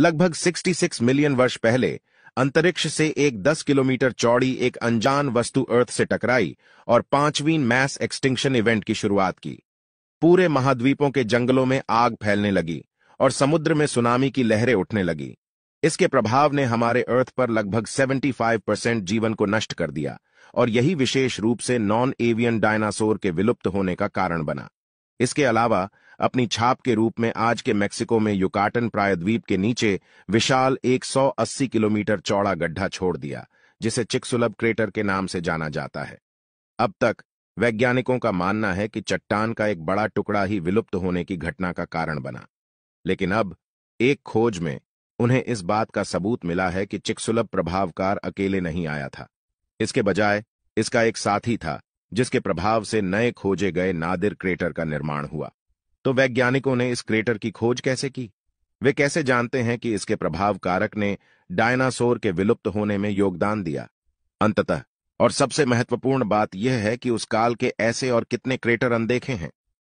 लगभग 66 मिलियन वर्ष पहले अंतरिक्ष से एक 10 किलोमीटर चौड़ी एक अनजान वस्तु अर्थ से टकराई और पांचवीं मैस एक्सटिंक्शन इवेंट की शुरुआत की पूरे महाद्वीपों के जंगलों में आग फैलने लगी और समुद्र में सुनामी की लहरें उठने लगी इसके प्रभाव ने हमारे अर्थ पर लगभग 75 परसेंट जीवन को नष्ट कर दिया और यही विशेष रूप से नॉन एवियन डायनासोर के विलुप्त होने का कारण बना इसके अलावा अपनी छाप के रूप में आज के मेक्सिको में युकाटन प्रायद्वीप के नीचे विशाल 180 किलोमीटर चौड़ा गड्ढा छोड़ दिया जिसे चिकसुलभ क्रेटर के नाम से जाना जाता है अब तक वैज्ञानिकों का मानना है कि चट्टान का एक बड़ा टुकड़ा ही विलुप्त होने की घटना का कारण बना लेकिन अब एक खोज में उन्हें इस बात का सबूत मिला है कि चिकसुलभ प्रभावकार अकेले नहीं आया था इसके बजाय इसका एक साथी था जिसके प्रभाव से नए खोजे गए नादिर क्रेटर का निर्माण हुआ तो वैज्ञानिकों ने इस क्रेटर की खोज कैसे की वे कैसे जानते हैं कि इसके प्रभाव कारक ने डायनासोर के विलुप्त होने में योगदान दिया अंततः और सबसे महत्वपूर्ण बात यह है कि उस काल के ऐसे और कितने क्रेटर अनदेखे हैं